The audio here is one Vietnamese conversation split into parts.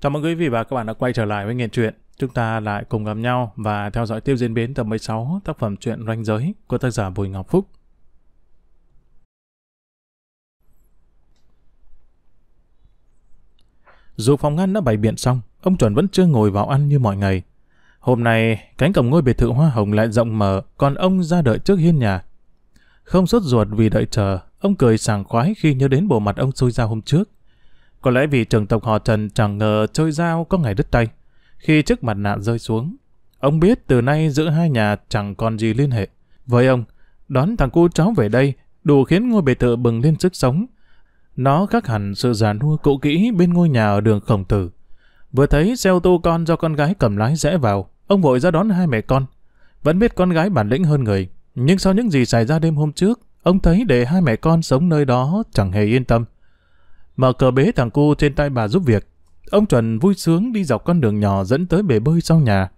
Chào mừng quý vị và các bạn đã quay trở lại với Nghiện Truyện. Chúng ta lại cùng gặp nhau và theo dõi tiếp diễn biến tập 16 tác phẩm truyện Ranh Giới của tác giả Bùi Ngọc Phúc. Dù phòng ngăn đã bày biện xong, ông chuẩn vẫn chưa ngồi vào ăn như mọi ngày. Hôm nay, cánh cổng ngôi biệt thự hoa hồng lại rộng mở, còn ông ra đợi trước hiên nhà. Không sốt ruột vì đợi chờ, ông cười sảng khoái khi nhớ đến bộ mặt ông xui ra hôm trước. Có lẽ vì trường tộc họ Trần chẳng ngờ chơi dao có ngày đứt tay. Khi chiếc mặt nạ rơi xuống, ông biết từ nay giữa hai nhà chẳng còn gì liên hệ. Với ông, đón thằng cu cháu về đây đủ khiến ngôi biệt thự bừng lên sức sống. Nó khác hẳn sự già nua cũ kỹ bên ngôi nhà ở đường Khổng Tử. Vừa thấy xe ô tô con do con gái cầm lái rẽ vào, ông vội ra đón hai mẹ con. Vẫn biết con gái bản lĩnh hơn người, nhưng sau những gì xảy ra đêm hôm trước, ông thấy để hai mẹ con sống nơi đó chẳng hề yên tâm mở cờ bế thằng cu trên tay bà giúp việc. Ông Chuẩn vui sướng đi dọc con đường nhỏ dẫn tới bể bơi sau nhà.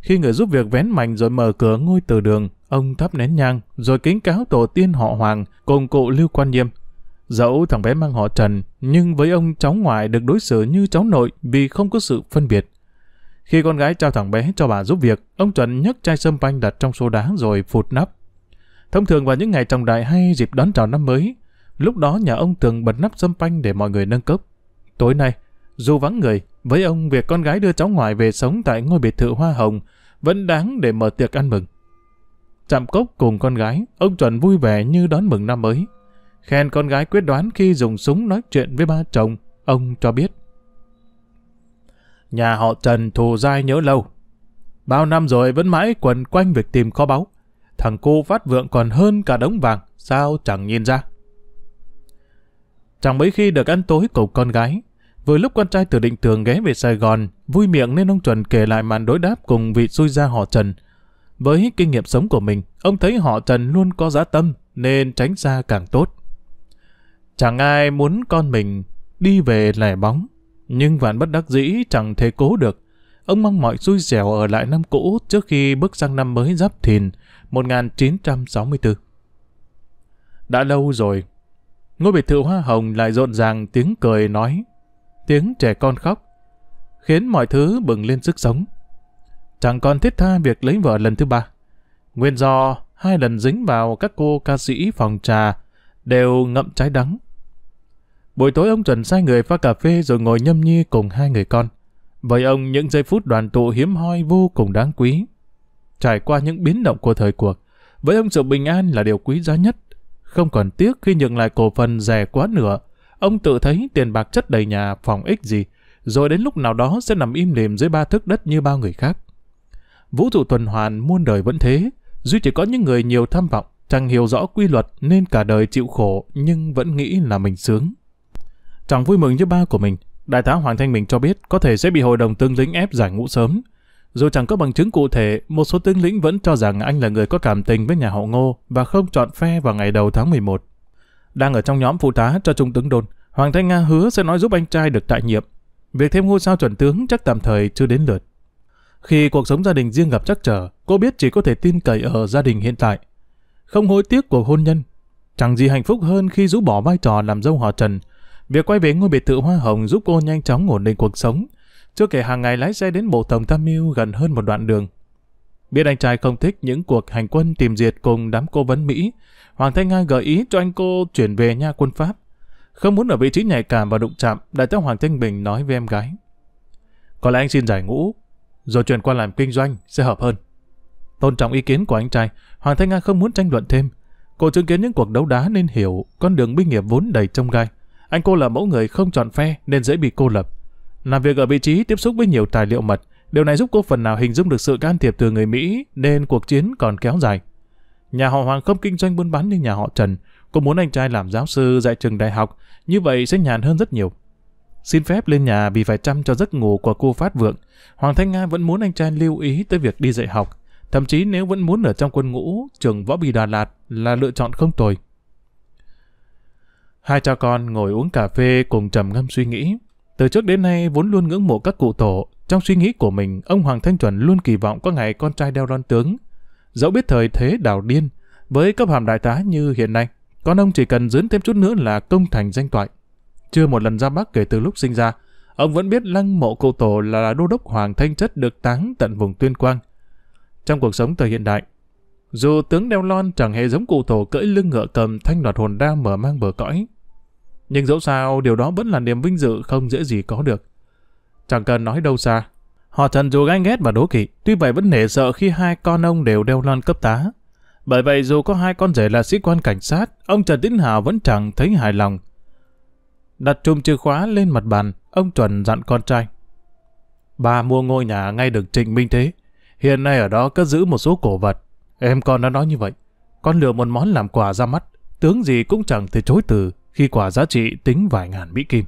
Khi người giúp việc vén mảnh rồi mở cửa ngôi từ đường, ông thắp nén nhang, rồi kính cáo tổ tiên họ Hoàng cùng cụ Lưu Quan Nghiêm. Dẫu thằng bé mang họ Trần, nhưng với ông cháu ngoại được đối xử như cháu nội vì không có sự phân biệt. Khi con gái trao thằng bé cho bà giúp việc, ông Trần nhấc chai sâm panh đặt trong xô đá rồi phụt nắp. Thông thường vào những ngày trọng đại hay dịp đón chào năm mới, Lúc đó nhà ông thường bật nắp xâm panh để mọi người nâng cốc. Tối nay, dù vắng người, với ông việc con gái đưa cháu ngoại về sống tại ngôi biệt thự Hoa Hồng vẫn đáng để mở tiệc ăn mừng. Chạm cốc cùng con gái, ông Chuẩn vui vẻ như đón mừng năm mới. Khen con gái quyết đoán khi dùng súng nói chuyện với ba chồng, ông cho biết. Nhà họ Trần thù dai nhớ lâu. Bao năm rồi vẫn mãi quần quanh việc tìm kho báu. Thằng cô phát vượng còn hơn cả đống vàng, sao chẳng nhìn ra. Chẳng mấy khi được ăn tối cùng con gái. Vừa lúc con trai từ định tường ghé về Sài Gòn, vui miệng nên ông Chuẩn kể lại màn đối đáp cùng vị xui gia họ Trần. Với kinh nghiệm sống của mình, ông thấy họ Trần luôn có giá tâm, nên tránh xa càng tốt. Chẳng ai muốn con mình đi về lẻ bóng, nhưng vạn bất đắc dĩ chẳng thể cố được. Ông mong mọi xui xẻo ở lại năm cũ trước khi bước sang năm mới giáp thìn 1964. Đã lâu rồi, ngôi biệt thự hoa hồng lại rộn ràng tiếng cười nói, tiếng trẻ con khóc, khiến mọi thứ bừng lên sức sống. Chẳng còn thiết tha việc lấy vợ lần thứ ba. Nguyên do hai lần dính vào các cô ca sĩ phòng trà đều ngậm trái đắng. Buổi tối ông Trần sai người pha cà phê rồi ngồi nhâm nhi cùng hai người con. Với ông những giây phút đoàn tụ hiếm hoi vô cùng đáng quý. Trải qua những biến động của thời cuộc, với ông sự bình an là điều quý giá nhất không còn tiếc khi nhận lại cổ phần rẻ quá nửa. Ông tự thấy tiền bạc chất đầy nhà phòng ích gì, rồi đến lúc nào đó sẽ nằm im lìm dưới ba thước đất như bao người khác. Vũ trụ tuần hoàn muôn đời vẫn thế, duy chỉ có những người nhiều tham vọng, chẳng hiểu rõ quy luật nên cả đời chịu khổ nhưng vẫn nghĩ là mình sướng. Chẳng vui mừng như ba của mình, Đại tá Hoàng Thanh Bình cho biết có thể sẽ bị hội đồng tương lĩnh ép giải ngũ sớm dù chẳng có bằng chứng cụ thể, một số tướng lĩnh vẫn cho rằng anh là người có cảm tình với nhà họ Ngô và không chọn phe vào ngày đầu tháng 11. Đang ở trong nhóm phụ tá cho trung tướng đồn, Hoàng Thanh Nga hứa sẽ nói giúp anh trai được tại nhiệm. Việc thêm ngôi sao chuẩn tướng chắc tạm thời chưa đến lượt. Khi cuộc sống gia đình riêng gặp trắc trở, cô biết chỉ có thể tin cậy ở gia đình hiện tại. Không hối tiếc của hôn nhân. Chẳng gì hạnh phúc hơn khi rũ bỏ vai trò làm dâu họ Trần. Việc quay về ngôi biệt thự hoa hồng giúp cô nhanh chóng ổn định cuộc sống, chưa kể hàng ngày lái xe đến bộ tổng tham mưu gần hơn một đoạn đường. Biết anh trai không thích những cuộc hành quân tìm diệt cùng đám cố vấn Mỹ, Hoàng Thanh Nga gợi ý cho anh cô chuyển về nha quân Pháp. Không muốn ở vị trí nhạy cảm và đụng chạm, đại tá Hoàng Thanh Bình nói với em gái. Có lẽ anh xin giải ngũ, rồi chuyển qua làm kinh doanh sẽ hợp hơn. Tôn trọng ý kiến của anh trai, Hoàng Thanh Nga không muốn tranh luận thêm. Cô chứng kiến những cuộc đấu đá nên hiểu con đường binh nghiệp vốn đầy trông gai. Anh cô là mẫu người không chọn phe nên dễ bị cô lập. Làm việc ở vị trí tiếp xúc với nhiều tài liệu mật, điều này giúp cô phần nào hình dung được sự can thiệp từ người Mỹ nên cuộc chiến còn kéo dài. Nhà họ Hoàng không kinh doanh buôn bán như nhà họ Trần, cô muốn anh trai làm giáo sư dạy trường đại học, như vậy sẽ nhàn hơn rất nhiều. Xin phép lên nhà vì phải chăm cho giấc ngủ của cô phát vượng. Hoàng Thanh Nga vẫn muốn anh trai lưu ý tới việc đi dạy học. Thậm chí nếu vẫn muốn ở trong quân ngũ, trường Võ Bì Đà Lạt là lựa chọn không tồi. Hai cha con ngồi uống cà phê cùng trầm ngâm suy nghĩ. Từ trước đến nay vốn luôn ngưỡng mộ các cụ tổ, trong suy nghĩ của mình, ông Hoàng Thanh Chuẩn luôn kỳ vọng có ngày con trai đeo đoan tướng. Dẫu biết thời thế đảo điên, với cấp hàm đại tá như hiện nay, con ông chỉ cần dướn thêm chút nữa là công thành danh toại. Chưa một lần ra Bắc kể từ lúc sinh ra, ông vẫn biết lăng mộ cụ tổ là đô đốc Hoàng Thanh Chất được táng tận vùng tuyên quang. Trong cuộc sống thời hiện đại, dù tướng đeo lon chẳng hề giống cụ tổ cưỡi lưng ngựa cầm thanh đoạt hồn đa mở mang bờ cõi, nhưng dẫu sao điều đó vẫn là niềm vinh dự không dễ gì có được. Chẳng cần nói đâu xa. Họ Trần dù ganh ghét và đố kỵ, tuy vậy vẫn nể sợ khi hai con ông đều đeo lon cấp tá. Bởi vậy dù có hai con rể là sĩ quan cảnh sát, ông Trần tín Hào vẫn chẳng thấy hài lòng. Đặt chùm chìa khóa lên mặt bàn, ông trần dặn con trai. Bà mua ngôi nhà ngay được Trịnh Minh Thế. Hiện nay ở đó cất giữ một số cổ vật. Em con đã nói như vậy. Con lựa một món làm quà ra mắt. Tướng gì cũng chẳng thể chối từ khi quả giá trị tính vài ngàn Mỹ Kim.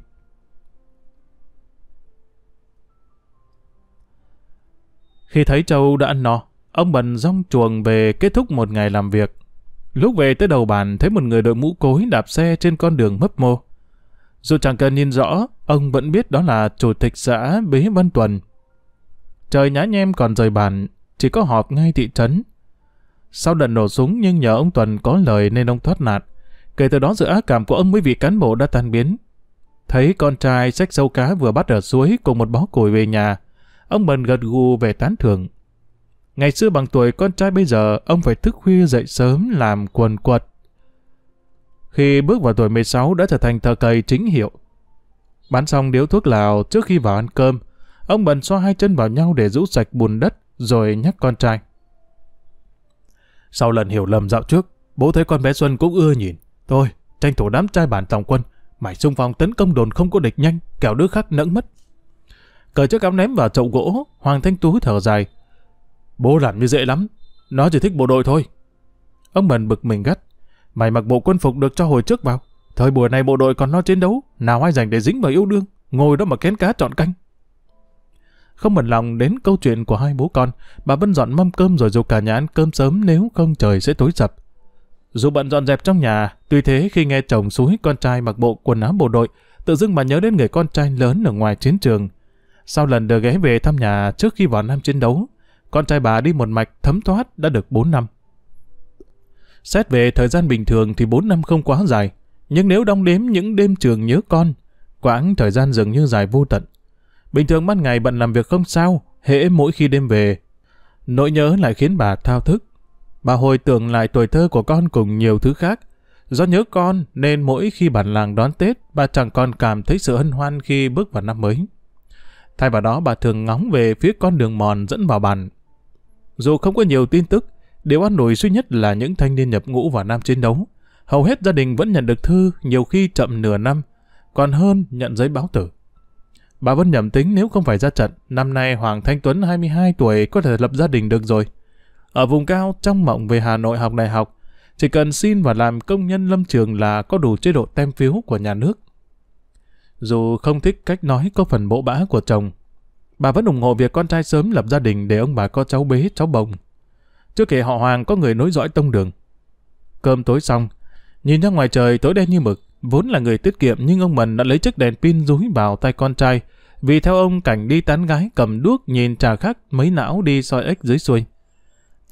Khi thấy Châu đã ăn no, ông Bần rong chuồng về kết thúc một ngày làm việc. Lúc về tới đầu bàn thấy một người đội mũ cối đạp xe trên con đường mấp mô. Dù chẳng cần nhìn rõ, ông vẫn biết đó là chủ tịch xã Bế Văn Tuần. Trời nhá nhem còn rời bàn, chỉ có họp ngay thị trấn. Sau đợt nổ súng nhưng nhờ ông Tuần có lời nên ông thoát nạn. Kể từ đó sự ác cảm của ông với vị cán bộ đã tan biến. Thấy con trai xách sâu cá vừa bắt ở suối cùng một bó củi về nhà, ông bần gật gù về tán thưởng. Ngày xưa bằng tuổi con trai bây giờ, ông phải thức khuya dậy sớm làm quần quật. Khi bước vào tuổi 16 đã trở thành thợ cầy chính hiệu. Bán xong điếu thuốc lào trước khi vào ăn cơm, ông bần xoa hai chân vào nhau để rũ sạch bùn đất rồi nhắc con trai. Sau lần hiểu lầm dạo trước, bố thấy con bé Xuân cũng ưa nhìn. Thôi, tranh thủ đám trai bản tòng quân, mày xung phong tấn công đồn không có địch nhanh, kẻo đứa khác nẫng mất. Cởi chiếc áo ném vào chậu gỗ, Hoàng Thanh Tú thở dài. Bố làm như dễ lắm, nó chỉ thích bộ đội thôi. Ông Mần bực mình gắt. Mày mặc bộ quân phục được cho hồi trước vào. Thời buổi này bộ đội còn lo chiến đấu, nào ai dành để dính vào yêu đương, ngồi đó mà kén cá chọn canh. Không bận lòng đến câu chuyện của hai bố con, bà Vân dọn mâm cơm rồi dục cả nhà ăn cơm sớm nếu không trời sẽ tối sập. Dù bận dọn dẹp trong nhà, tuy thế khi nghe chồng xúi con trai mặc bộ quần áo bộ đội, tự dưng bà nhớ đến người con trai lớn ở ngoài chiến trường. Sau lần được ghé về thăm nhà trước khi vào năm chiến đấu, con trai bà đi một mạch thấm thoát đã được 4 năm. Xét về thời gian bình thường thì 4 năm không quá dài, nhưng nếu đong đếm những đêm trường nhớ con, quãng thời gian dường như dài vô tận. Bình thường ban ngày bận làm việc không sao, hễ mỗi khi đêm về. Nỗi nhớ lại khiến bà thao thức, Bà hồi tưởng lại tuổi thơ của con cùng nhiều thứ khác. Do nhớ con nên mỗi khi bản làng đón Tết, bà chẳng còn cảm thấy sự hân hoan khi bước vào năm mới. Thay vào đó bà thường ngóng về phía con đường mòn dẫn vào bản. Dù không có nhiều tin tức, điều an ủi duy nhất là những thanh niên nhập ngũ vào nam chiến đấu. Hầu hết gia đình vẫn nhận được thư nhiều khi chậm nửa năm, còn hơn nhận giấy báo tử. Bà vẫn nhầm tính nếu không phải ra trận, năm nay Hoàng Thanh Tuấn 22 tuổi có thể lập gia đình được rồi. Ở vùng cao trong mộng về Hà Nội học đại học, chỉ cần xin và làm công nhân lâm trường là có đủ chế độ tem phiếu của nhà nước. Dù không thích cách nói có phần bộ bã của chồng, bà vẫn ủng hộ việc con trai sớm lập gia đình để ông bà có cháu bế, cháu bồng. trước kể họ Hoàng có người nối dõi tông đường. Cơm tối xong, nhìn ra ngoài trời tối đen như mực, vốn là người tiết kiệm nhưng ông Mần đã lấy chiếc đèn pin dúi vào tay con trai, vì theo ông cảnh đi tán gái cầm đuốc nhìn trà khắc mấy não đi soi ếch dưới xuôi.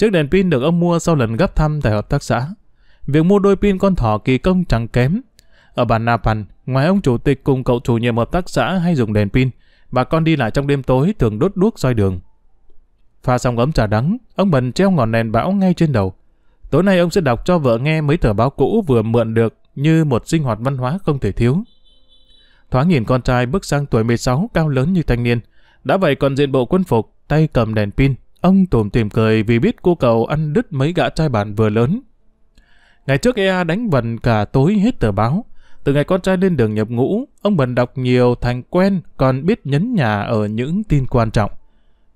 Chiếc đèn pin được ông mua sau lần gấp thăm tại hợp tác xã. Việc mua đôi pin con thỏ kỳ công chẳng kém. Ở bản Na Pằn, ngoài ông chủ tịch cùng cậu chủ nhiệm hợp tác xã hay dùng đèn pin, bà con đi lại trong đêm tối thường đốt đuốc soi đường. Pha xong ấm trà đắng, ông Bần treo ngọn đèn bão ngay trên đầu. Tối nay ông sẽ đọc cho vợ nghe mấy tờ báo cũ vừa mượn được như một sinh hoạt văn hóa không thể thiếu. Thoáng nhìn con trai bước sang tuổi 16 cao lớn như thanh niên, đã vậy còn diện bộ quân phục, tay cầm đèn pin, Ông tủm tìm cười vì biết cô cậu ăn đứt mấy gã trai bạn vừa lớn. Ngày trước EA đánh vần cả tối hết tờ báo. Từ ngày con trai lên đường nhập ngũ, ông Bần đọc nhiều thành quen còn biết nhấn nhà ở những tin quan trọng.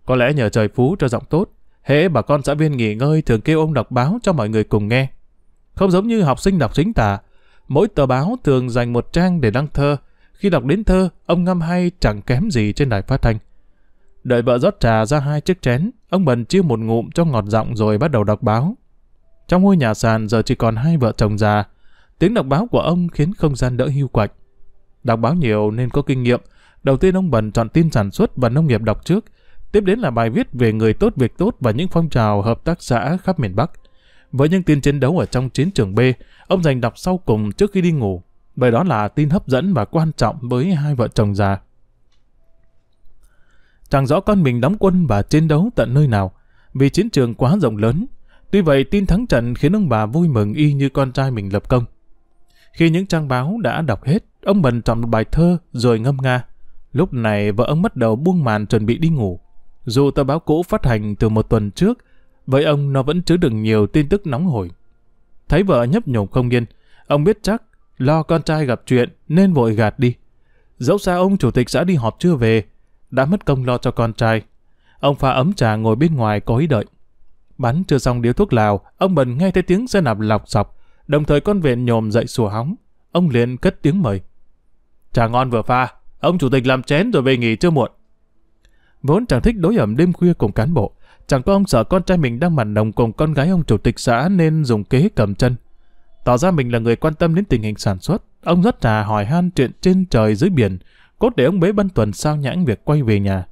Có lẽ nhờ trời phú cho giọng tốt, hễ bà con xã viên nghỉ ngơi thường kêu ông đọc báo cho mọi người cùng nghe. Không giống như học sinh đọc chính tả, mỗi tờ báo thường dành một trang để đăng thơ. Khi đọc đến thơ, ông ngâm hay chẳng kém gì trên đài phát thanh. Đợi vợ rót trà ra hai chiếc chén, ông Bần chiêu một ngụm cho ngọt giọng rồi bắt đầu đọc báo. Trong ngôi nhà sàn giờ chỉ còn hai vợ chồng già. Tiếng đọc báo của ông khiến không gian đỡ hưu quạch. Đọc báo nhiều nên có kinh nghiệm. Đầu tiên ông Bần chọn tin sản xuất và nông nghiệp đọc trước. Tiếp đến là bài viết về người tốt việc tốt và những phong trào hợp tác xã khắp miền Bắc. Với những tin chiến đấu ở trong chiến trường B, ông dành đọc sau cùng trước khi đi ngủ. Bởi đó là tin hấp dẫn và quan trọng với hai vợ chồng già. Chẳng rõ con mình đóng quân và chiến đấu tận nơi nào, vì chiến trường quá rộng lớn. Tuy vậy tin thắng trận khiến ông bà vui mừng y như con trai mình lập công. Khi những trang báo đã đọc hết, ông Bần chọn một bài thơ rồi ngâm nga. Lúc này vợ ông bắt đầu buông màn chuẩn bị đi ngủ. Dù tờ báo cũ phát hành từ một tuần trước, vậy ông nó vẫn chứa đựng nhiều tin tức nóng hổi. Thấy vợ nhấp nhổm không yên, ông biết chắc lo con trai gặp chuyện nên vội gạt đi. Dẫu sao ông chủ tịch xã đi họp chưa về, đã mất công lo cho con trai. Ông pha ấm trà ngồi bên ngoài có ý đợi. Bắn chưa xong điếu thuốc lào, ông Bần nghe thấy tiếng xe nạp lọc sọc, đồng thời con vẹn nhồm dậy sủa hóng. Ông liền cất tiếng mời. Trà ngon vừa pha, ông chủ tịch làm chén rồi về nghỉ chưa muộn. Vốn chẳng thích đối ẩm đêm khuya cùng cán bộ, chẳng có ông sợ con trai mình đang mặn nồng, cùng con gái ông chủ tịch xã nên dùng kế cầm chân. Tỏ ra mình là người quan tâm đến tình hình sản xuất, ông rất trà hỏi han chuyện trên trời dưới biển, cốt để ông bế Bân Tuần sao nhãn việc quay về nhà.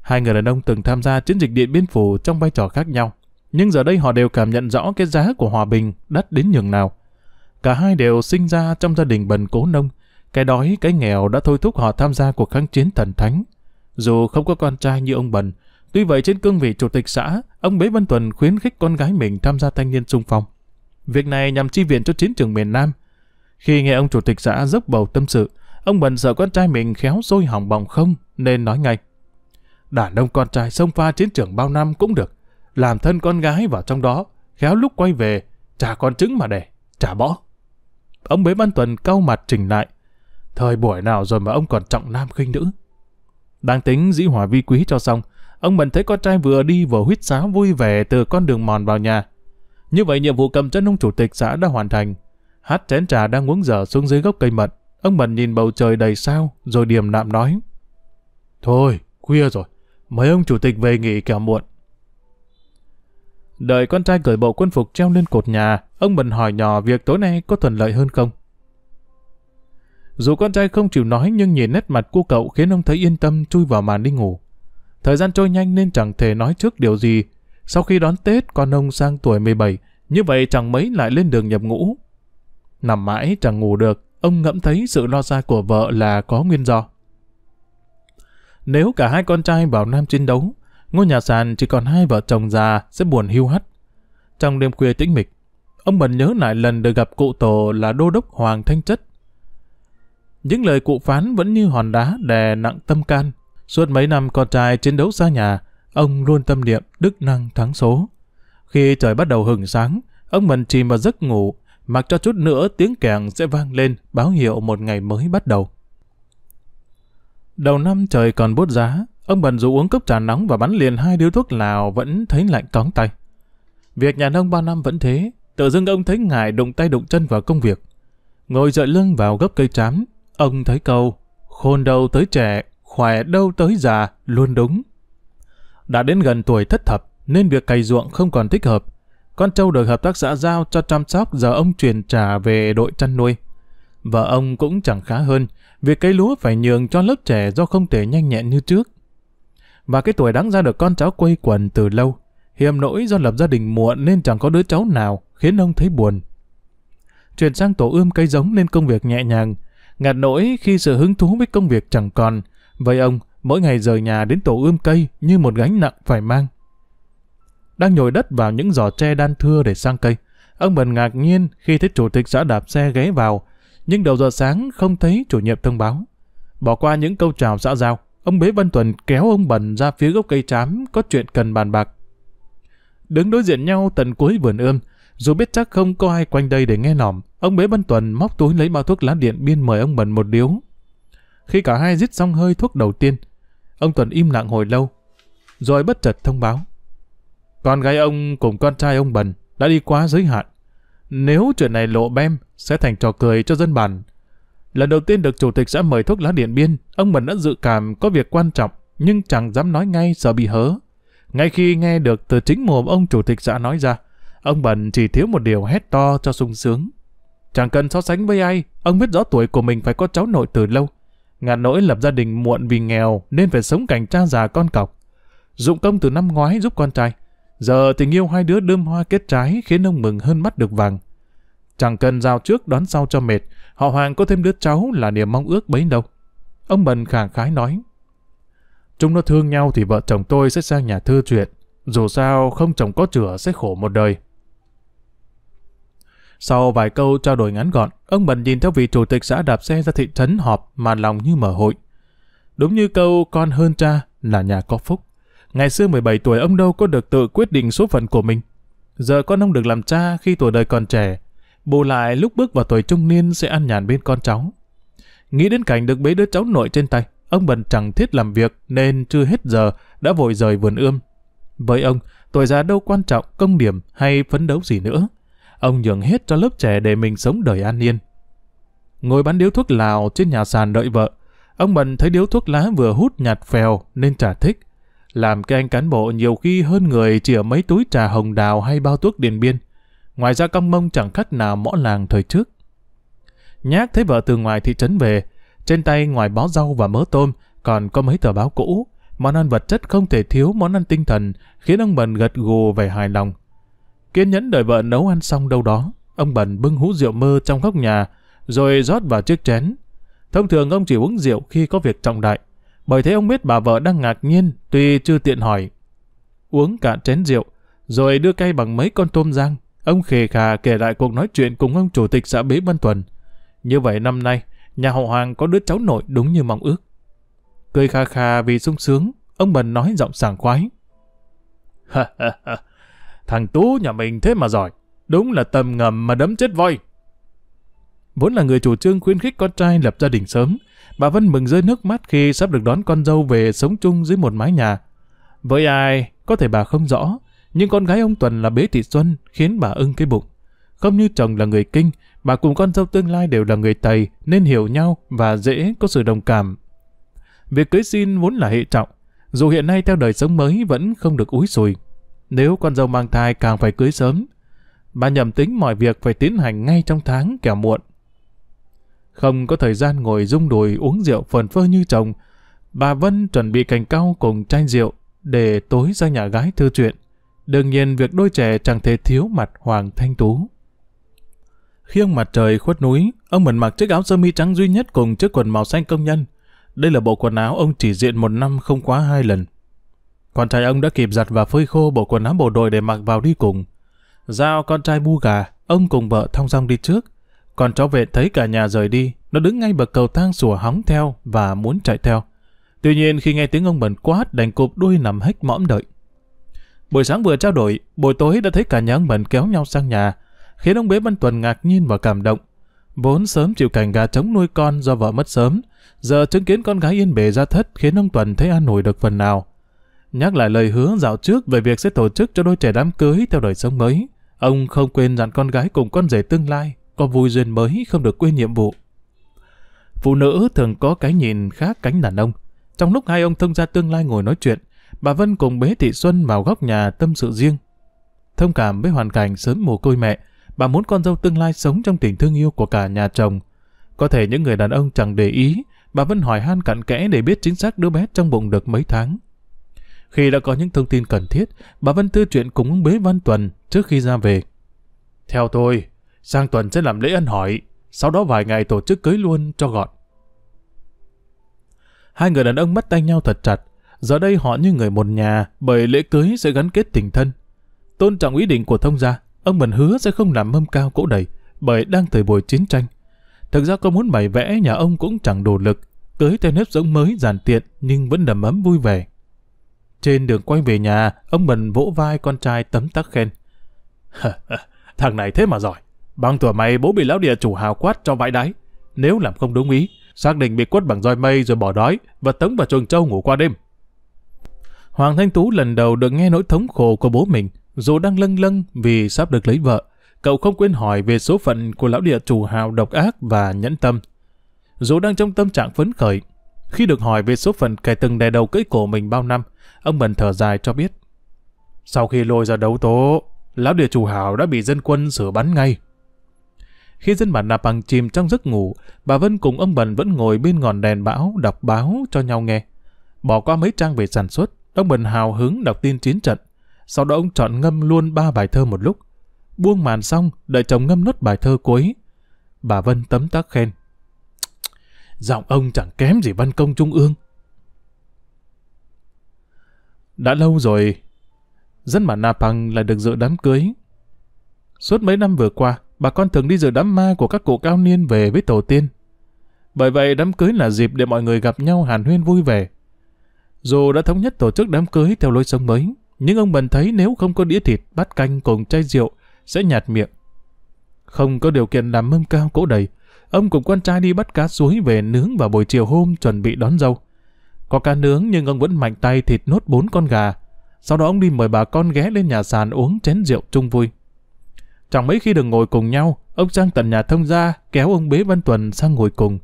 Hai người đàn ông từng tham gia chiến dịch Điện Biên Phủ trong vai trò khác nhau, nhưng giờ đây họ đều cảm nhận rõ cái giá của hòa bình đắt đến nhường nào. Cả hai đều sinh ra trong gia đình bần cố nông, cái đói, cái nghèo đã thôi thúc họ tham gia cuộc kháng chiến thần thánh. Dù không có con trai như ông Bần, tuy vậy trên cương vị chủ tịch xã, ông Bế Văn Tuần khuyến khích con gái mình tham gia thanh niên sung phong. Việc này nhằm chi viện cho chiến trường miền Nam. Khi nghe ông chủ tịch xã dốc bầu tâm sự, Ông Bần sợ con trai mình khéo sôi hỏng bỏng không, nên nói ngay. Đàn ông con trai xông pha chiến trường bao năm cũng được, làm thân con gái vào trong đó, khéo lúc quay về, trả con trứng mà đẻ, trả bỏ. Ông bế văn tuần cau mặt chỉnh lại. Thời buổi nào rồi mà ông còn trọng nam khinh nữ. Đang tính dĩ hòa vi quý cho xong, ông Bần thấy con trai vừa đi vừa huýt sáo vui vẻ từ con đường mòn vào nhà. Như vậy nhiệm vụ cầm chân ông chủ tịch xã đã hoàn thành. Hát chén trà đang uống dở xuống dưới gốc cây mận, Ông Mận nhìn bầu trời đầy sao, rồi điềm nạm nói. Thôi, khuya rồi, mấy ông chủ tịch về nghỉ kẻo muộn. Đợi con trai cởi bộ quân phục treo lên cột nhà, ông Mận hỏi nhỏ việc tối nay có thuận lợi hơn không. Dù con trai không chịu nói nhưng nhìn nét mặt của cậu khiến ông thấy yên tâm chui vào màn đi ngủ. Thời gian trôi nhanh nên chẳng thể nói trước điều gì. Sau khi đón Tết, con ông sang tuổi 17, như vậy chẳng mấy lại lên đường nhập ngũ. Nằm mãi chẳng ngủ được, ông ngẫm thấy sự lo xa của vợ là có nguyên do. Nếu cả hai con trai vào Nam chiến đấu, ngôi nhà sàn chỉ còn hai vợ chồng già sẽ buồn hưu hắt. Trong đêm khuya tĩnh mịch, ông bần nhớ lại lần được gặp cụ tổ là đô đốc Hoàng Thanh Chất. Những lời cụ phán vẫn như hòn đá đè nặng tâm can. Suốt mấy năm con trai chiến đấu xa nhà, ông luôn tâm niệm đức năng thắng số. Khi trời bắt đầu hừng sáng, ông bần chìm vào giấc ngủ, mặc cho chút nữa tiếng kèn sẽ vang lên báo hiệu một ngày mới bắt đầu. Đầu năm trời còn bút giá, ông bần dù uống cốc trà nóng và bắn liền hai điếu thuốc lào vẫn thấy lạnh cóng tay. Việc nhà nông bao năm vẫn thế, tự dưng ông thấy ngại đụng tay đụng chân vào công việc. Ngồi dậy lưng vào gốc cây trám, ông thấy câu, khôn đâu tới trẻ, khỏe đâu tới già, luôn đúng. Đã đến gần tuổi thất thập, nên việc cày ruộng không còn thích hợp, con trâu được hợp tác xã giao cho chăm sóc giờ ông chuyển trả về đội chăn nuôi. Vợ ông cũng chẳng khá hơn, việc cây lúa phải nhường cho lớp trẻ do không thể nhanh nhẹn như trước. Và cái tuổi đáng ra được con cháu quây quần từ lâu, hiềm nỗi do lập gia đình muộn nên chẳng có đứa cháu nào khiến ông thấy buồn. Chuyển sang tổ ươm cây giống nên công việc nhẹ nhàng, ngạt nỗi khi sự hứng thú với công việc chẳng còn, vậy ông mỗi ngày rời nhà đến tổ ươm cây như một gánh nặng phải mang đang nhồi đất vào những giỏ tre đan thưa để sang cây. Ông Bần ngạc nhiên khi thấy chủ tịch xã đạp xe ghé vào, nhưng đầu giờ sáng không thấy chủ nhiệm thông báo. Bỏ qua những câu chào xã giao, ông Bế Văn Tuần kéo ông Bần ra phía gốc cây trám có chuyện cần bàn bạc. Đứng đối diện nhau tận cuối vườn ươm, dù biết chắc không có ai quanh đây để nghe nỏm, ông Bế Văn Tuần móc túi lấy bao thuốc lá điện biên mời ông Bần một điếu. Khi cả hai rít xong hơi thuốc đầu tiên, ông Tuần im lặng hồi lâu, rồi bất chợt thông báo. Con gái ông cùng con trai ông Bần đã đi quá giới hạn. Nếu chuyện này lộ bem, sẽ thành trò cười cho dân bản. Lần đầu tiên được chủ tịch xã mời thuốc lá điện biên, ông Bần đã dự cảm có việc quan trọng, nhưng chẳng dám nói ngay sợ bị hớ. Ngay khi nghe được từ chính mồm ông chủ tịch xã nói ra, ông Bần chỉ thiếu một điều hét to cho sung sướng. Chẳng cần so sánh với ai, ông biết rõ tuổi của mình phải có cháu nội từ lâu. Ngàn nỗi lập gia đình muộn vì nghèo nên phải sống cảnh cha già con cọc. Dụng công từ năm ngoái giúp con trai, Giờ tình yêu hai đứa đơm hoa kết trái khiến ông mừng hơn mắt được vàng. Chẳng cần giao trước đón sau cho mệt, họ Hoàng có thêm đứa cháu là niềm mong ước bấy lâu. Ông bần khả khái nói. Chúng nó thương nhau thì vợ chồng tôi sẽ sang nhà thư chuyện. Dù sao không chồng có chửa sẽ khổ một đời. Sau vài câu trao đổi ngắn gọn, ông bần nhìn theo vị chủ tịch xã đạp xe ra thị trấn họp mà lòng như mở hội. Đúng như câu con hơn cha là nhà có phúc. Ngày xưa 17 tuổi ông đâu có được tự quyết định số phận của mình. Giờ con ông được làm cha khi tuổi đời còn trẻ. Bù lại lúc bước vào tuổi trung niên sẽ ăn nhàn bên con cháu. Nghĩ đến cảnh được bế đứa cháu nội trên tay, ông Bần chẳng thiết làm việc nên chưa hết giờ đã vội rời vườn ươm. Với ông, tuổi già đâu quan trọng công điểm hay phấn đấu gì nữa. Ông nhường hết cho lớp trẻ để mình sống đời an yên. Ngồi bán điếu thuốc lào trên nhà sàn đợi vợ, ông Bần thấy điếu thuốc lá vừa hút nhạt phèo nên chả thích làm các anh cán bộ nhiều khi hơn người chỉ ở mấy túi trà hồng đào hay bao thuốc điền biên. Ngoài ra công mông chẳng khách nào mõ làng thời trước. Nhác thấy vợ từ ngoài thị trấn về, trên tay ngoài bó rau và mớ tôm còn có mấy tờ báo cũ, món ăn vật chất không thể thiếu món ăn tinh thần khiến ông Bần gật gù về hài lòng. Kiên nhẫn đợi vợ nấu ăn xong đâu đó, ông Bần bưng hũ rượu mơ trong góc nhà, rồi rót vào chiếc chén. Thông thường ông chỉ uống rượu khi có việc trọng đại, bởi thế ông biết bà vợ đang ngạc nhiên, tuy chưa tiện hỏi. Uống cả chén rượu, rồi đưa cây bằng mấy con tôm rang. Ông khề khà kể lại cuộc nói chuyện cùng ông chủ tịch xã Bế Văn Tuần. Như vậy năm nay, nhà hậu Hoàng có đứa cháu nội đúng như mong ước. Cười khà khà vì sung sướng, ông Bần nói giọng sảng khoái. Thằng Tú nhà mình thế mà giỏi, đúng là tầm ngầm mà đấm chết voi. Vốn là người chủ trương khuyến khích con trai lập gia đình sớm, bà Vân mừng rơi nước mắt khi sắp được đón con dâu về sống chung dưới một mái nhà. Với ai, có thể bà không rõ, nhưng con gái ông Tuần là Bế Thị Xuân khiến bà ưng cái bụng. Không như chồng là người kinh, bà cùng con dâu tương lai đều là người Tây nên hiểu nhau và dễ có sự đồng cảm. Việc cưới xin vốn là hệ trọng, dù hiện nay theo đời sống mới vẫn không được úi sùi. Nếu con dâu mang thai càng phải cưới sớm. Bà nhầm tính mọi việc phải tiến hành ngay trong tháng kẻo muộn không có thời gian ngồi rung đùi uống rượu phần phơ như chồng. Bà Vân chuẩn bị cành cao cùng chai rượu để tối ra nhà gái thư chuyện. Đương nhiên việc đôi trẻ chẳng thể thiếu mặt Hoàng Thanh Tú. Khiêng mặt trời khuất núi, ông mẩn mặc chiếc áo sơ mi trắng duy nhất cùng chiếc quần màu xanh công nhân. Đây là bộ quần áo ông chỉ diện một năm không quá hai lần. Con trai ông đã kịp giặt và phơi khô bộ quần áo bộ đội để mặc vào đi cùng. Giao con trai bu gà, ông cùng vợ thong dong đi trước. Còn chó vệ thấy cả nhà rời đi, nó đứng ngay bậc cầu thang sủa hóng theo và muốn chạy theo. Tuy nhiên khi nghe tiếng ông bẩn quát đành cụp đuôi nằm hếch mõm đợi. Buổi sáng vừa trao đổi, buổi tối đã thấy cả nhà ông bẩn kéo nhau sang nhà, khiến ông bế Văn Tuần ngạc nhiên và cảm động. Vốn sớm chịu cảnh gà trống nuôi con do vợ mất sớm, giờ chứng kiến con gái yên bề ra thất khiến ông Tuần thấy an ủi được phần nào. Nhắc lại lời hứa dạo trước về việc sẽ tổ chức cho đôi trẻ đám cưới theo đời sống mới, ông không quên dặn con gái cùng con rể tương lai có vui duyên mới không được quên nhiệm vụ. Phụ nữ thường có cái nhìn khác cánh đàn ông. Trong lúc hai ông thông gia tương lai ngồi nói chuyện, bà Vân cùng bế Thị Xuân vào góc nhà tâm sự riêng. Thông cảm với hoàn cảnh sớm mồ côi mẹ, bà muốn con dâu tương lai sống trong tình thương yêu của cả nhà chồng. Có thể những người đàn ông chẳng để ý, bà Vân hỏi han cặn kẽ để biết chính xác đứa bé trong bụng được mấy tháng. Khi đã có những thông tin cần thiết, bà Vân tư chuyện cùng bế Văn Tuần trước khi ra về. Theo tôi, Sang tuần sẽ làm lễ ân hỏi, sau đó vài ngày tổ chức cưới luôn cho gọn. Hai người đàn ông bắt tay nhau thật chặt, giờ đây họ như người một nhà bởi lễ cưới sẽ gắn kết tình thân. Tôn trọng ý định của thông gia, ông mình hứa sẽ không làm mâm cao cỗ đầy bởi đang thời buổi chiến tranh. Thực ra có muốn bày vẽ nhà ông cũng chẳng đủ lực, cưới theo nếp sống mới giản tiện nhưng vẫn đầm ấm vui vẻ. Trên đường quay về nhà, ông mình vỗ vai con trai tấm tắc khen. Thằng này thế mà giỏi, Bằng tuổi mày bố bị lão địa chủ hào quát cho vãi đáy Nếu làm không đúng ý, xác định bị quất bằng roi mây rồi bỏ đói và tống vào chuồng trâu ngủ qua đêm. Hoàng Thanh Tú lần đầu được nghe nỗi thống khổ của bố mình, dù đang lâng lâng vì sắp được lấy vợ, cậu không quên hỏi về số phận của lão địa chủ hào độc ác và nhẫn tâm. Dù đang trong tâm trạng phấn khởi, khi được hỏi về số phận kẻ từng đè đầu cưỡi cổ mình bao năm, ông bần thở dài cho biết. Sau khi lôi ra đấu tố, lão địa chủ hào đã bị dân quân sửa bắn ngay, khi dân bản Nạp Bằng chìm trong giấc ngủ, bà Vân cùng ông Bần vẫn ngồi bên ngọn đèn bão đọc báo cho nhau nghe. Bỏ qua mấy trang về sản xuất, ông Bần hào hứng đọc tin chiến trận. Sau đó ông chọn ngâm luôn ba bài thơ một lúc. Buông màn xong, đợi chồng ngâm nốt bài thơ cuối. Bà Vân tấm tắc khen. Giọng ông chẳng kém gì văn công trung ương. Đã lâu rồi, dân bản Nạp Bằng lại được dự đám cưới. Suốt mấy năm vừa qua, bà con thường đi dự đám ma của các cụ cao niên về với tổ tiên. Bởi vậy đám cưới là dịp để mọi người gặp nhau hàn huyên vui vẻ. Dù đã thống nhất tổ chức đám cưới theo lối sống mới, nhưng ông Bần thấy nếu không có đĩa thịt, bát canh cùng chai rượu sẽ nhạt miệng. Không có điều kiện làm mâm cao cỗ đầy, ông cùng con trai đi bắt cá suối về nướng vào buổi chiều hôm chuẩn bị đón dâu. Có cá nướng nhưng ông vẫn mạnh tay thịt nốt bốn con gà. Sau đó ông đi mời bà con ghé lên nhà sàn uống chén rượu chung vui. Chẳng mấy khi được ngồi cùng nhau, ông Trang tận nhà thông gia kéo ông Bế Văn Tuần sang ngồi cùng.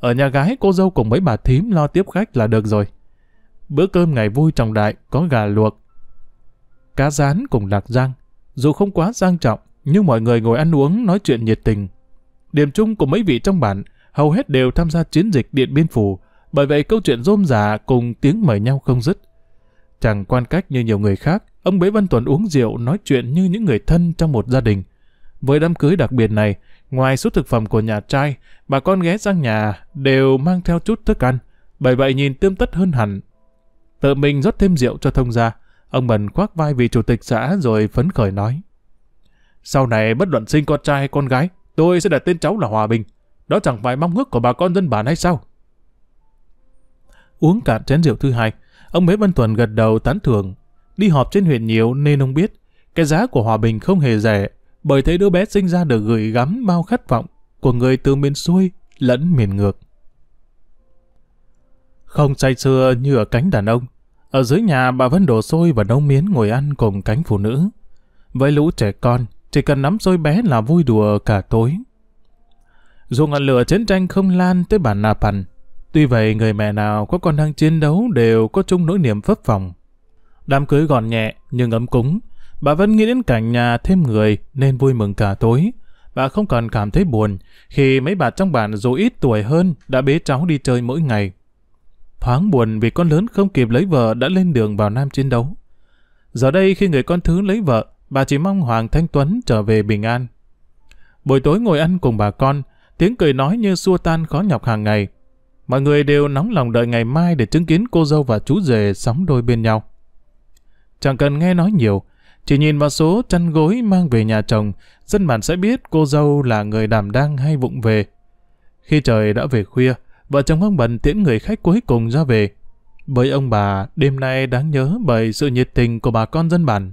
Ở nhà gái cô dâu cùng mấy bà thím lo tiếp khách là được rồi. Bữa cơm ngày vui trọng đại có gà luộc, cá rán cùng lạc giang. Dù không quá sang trọng, nhưng mọi người ngồi ăn uống nói chuyện nhiệt tình. Điểm chung của mấy vị trong bản hầu hết đều tham gia chiến dịch Điện Biên Phủ, bởi vậy câu chuyện rôm rả cùng tiếng mời nhau không dứt. Chẳng quan cách như nhiều người khác, Ông Bế Văn tuấn uống rượu nói chuyện như những người thân trong một gia đình. Với đám cưới đặc biệt này, ngoài số thực phẩm của nhà trai, bà con ghé sang nhà đều mang theo chút thức ăn. Bởi vậy nhìn tươm tất hơn hẳn. Tự mình rót thêm rượu cho thông gia. Ông Bần khoác vai vị chủ tịch xã rồi phấn khởi nói. Sau này bất luận sinh con trai hay con gái, tôi sẽ đặt tên cháu là Hòa Bình. Đó chẳng phải mong ước của bà con dân bản hay sao? Uống cạn chén rượu thứ hai, ông Bế Văn tuấn gật đầu tán thưởng. Đi họp trên huyện nhiều nên ông biết, cái giá của hòa bình không hề rẻ, bởi thấy đứa bé sinh ra được gửi gắm bao khát vọng của người từ miền xuôi lẫn miền ngược. Không say xưa như ở cánh đàn ông, ở dưới nhà bà vẫn đổ xôi và nấu miến ngồi ăn cùng cánh phụ nữ. Với lũ trẻ con, chỉ cần nắm xôi bé là vui đùa cả tối. Dù ngọn lửa chiến tranh không lan tới bản nạp hẳn, tuy vậy người mẹ nào có con đang chiến đấu đều có chung nỗi niềm phấp phòng Đám cưới gọn nhẹ nhưng ấm cúng. Bà vẫn nghĩ đến cảnh nhà thêm người nên vui mừng cả tối. Bà không còn cảm thấy buồn khi mấy bà trong bản dù ít tuổi hơn đã bế cháu đi chơi mỗi ngày. Thoáng buồn vì con lớn không kịp lấy vợ đã lên đường vào Nam chiến đấu. Giờ đây khi người con thứ lấy vợ, bà chỉ mong Hoàng Thanh Tuấn trở về bình an. Buổi tối ngồi ăn cùng bà con, tiếng cười nói như xua tan khó nhọc hàng ngày. Mọi người đều nóng lòng đợi ngày mai để chứng kiến cô dâu và chú rể sống đôi bên nhau. Chẳng cần nghe nói nhiều, chỉ nhìn vào số chăn gối mang về nhà chồng, dân bản sẽ biết cô dâu là người đảm đang hay vụng về. Khi trời đã về khuya, vợ chồng ông Bần tiễn người khách cuối cùng ra về. Bởi ông bà, đêm nay đáng nhớ bởi sự nhiệt tình của bà con dân bản.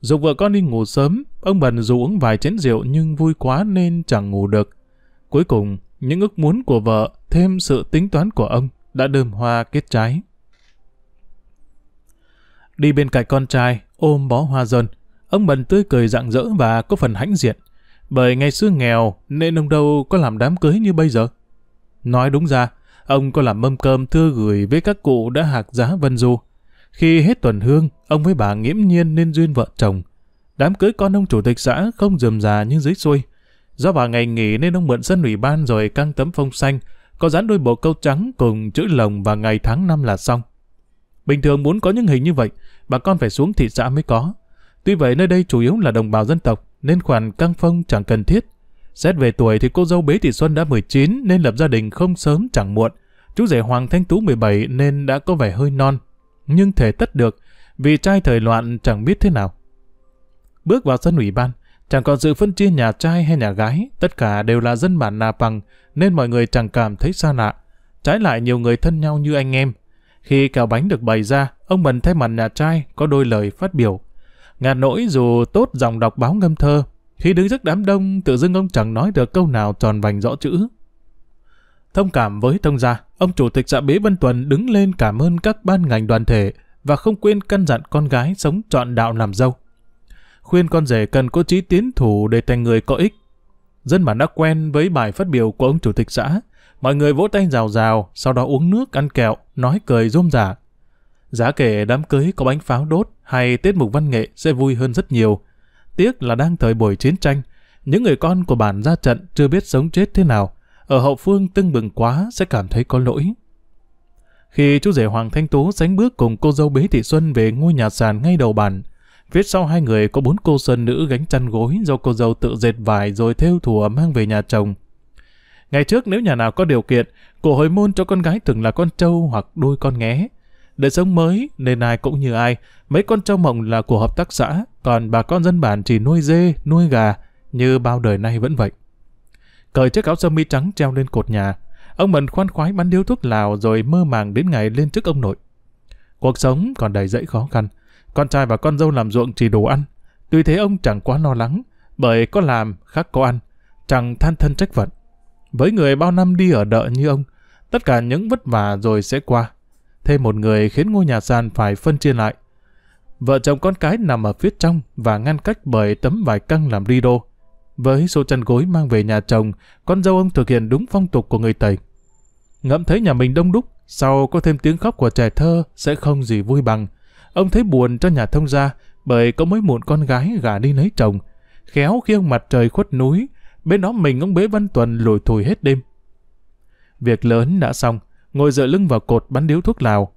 Dù vợ con đi ngủ sớm, ông Bần dù uống vài chén rượu nhưng vui quá nên chẳng ngủ được. Cuối cùng, những ước muốn của vợ thêm sự tính toán của ông đã đơm hoa kết trái. Đi bên cạnh con trai, ôm bó hoa dân ông Mần tươi cười rạng rỡ và có phần hãnh diện. Bởi ngày xưa nghèo nên ông đâu có làm đám cưới như bây giờ. Nói đúng ra, ông có làm mâm cơm thưa gửi với các cụ đã hạc giá Vân Du. Khi hết tuần hương, ông với bà nghiễm nhiên nên duyên vợ chồng. Đám cưới con ông chủ tịch xã không dườm già như dưới xuôi. Do bà ngày nghỉ nên ông mượn sân ủy ban rồi căng tấm phong xanh, có dán đôi bộ câu trắng cùng chữ lồng và ngày tháng năm là xong. Bình thường muốn có những hình như vậy, bà con phải xuống thị xã mới có. Tuy vậy nơi đây chủ yếu là đồng bào dân tộc, nên khoản căng phong chẳng cần thiết. Xét về tuổi thì cô dâu Bế Thị Xuân đã 19 nên lập gia đình không sớm chẳng muộn. Chú rể Hoàng Thanh Tú 17 nên đã có vẻ hơi non. Nhưng thể tất được, vì trai thời loạn chẳng biết thế nào. Bước vào sân ủy ban, chẳng còn sự phân chia nhà trai hay nhà gái, tất cả đều là dân bản nà bằng, nên mọi người chẳng cảm thấy xa lạ. Trái lại nhiều người thân nhau như anh em, khi cào bánh được bày ra, ông Mần thay mặt nhà trai có đôi lời phát biểu. Ngạt nỗi dù tốt dòng đọc báo ngâm thơ, khi đứng trước đám đông tự dưng ông chẳng nói được câu nào tròn vành rõ chữ. Thông cảm với thông gia, ông chủ tịch xã Bế Vân Tuần đứng lên cảm ơn các ban ngành đoàn thể và không quên căn dặn con gái sống trọn đạo làm dâu. Khuyên con rể cần có trí tiến thủ để thành người có ích. Dân bản đã quen với bài phát biểu của ông chủ tịch xã, Mọi người vỗ tay rào rào, sau đó uống nước, ăn kẹo, nói cười rôm rả. Giá kể đám cưới có bánh pháo đốt hay tiết mục văn nghệ sẽ vui hơn rất nhiều. Tiếc là đang thời buổi chiến tranh, những người con của bản ra trận chưa biết sống chết thế nào, ở hậu phương tưng bừng quá sẽ cảm thấy có lỗi. Khi chú rể Hoàng Thanh Tú sánh bước cùng cô dâu Bế Thị Xuân về ngôi nhà sàn ngay đầu bản, phía sau hai người có bốn cô sơn nữ gánh chăn gối do cô dâu tự dệt vải rồi thêu thùa mang về nhà chồng. Ngày trước nếu nhà nào có điều kiện, cổ hồi môn cho con gái thường là con trâu hoặc đôi con nghé. Đời sống mới nên ai cũng như ai, mấy con trâu mộng là của hợp tác xã, còn bà con dân bản chỉ nuôi dê, nuôi gà, như bao đời nay vẫn vậy. Cởi chiếc áo sơ mi trắng treo lên cột nhà, ông Mần khoan khoái bắn điếu thuốc lào rồi mơ màng đến ngày lên trước ông nội. Cuộc sống còn đầy dẫy khó khăn, con trai và con dâu làm ruộng chỉ đủ ăn, tuy thế ông chẳng quá lo lắng, bởi có làm khác có ăn, chẳng than thân trách phận. Với người bao năm đi ở đợi như ông, tất cả những vất vả rồi sẽ qua. Thêm một người khiến ngôi nhà sàn phải phân chia lại. Vợ chồng con cái nằm ở phía trong và ngăn cách bởi tấm vải căng làm rido. Với số chăn gối mang về nhà chồng, con dâu ông thực hiện đúng phong tục của người Tây. Ngẫm thấy nhà mình đông đúc, sau có thêm tiếng khóc của trẻ thơ sẽ không gì vui bằng. Ông thấy buồn cho nhà thông gia bởi có mới muộn con gái gả đi lấy chồng. Khéo khi ông mặt trời khuất núi, bên đó mình ông Bế Văn Tuần lùi thùi hết đêm. Việc lớn đã xong, ngồi dựa lưng vào cột bắn điếu thuốc lào.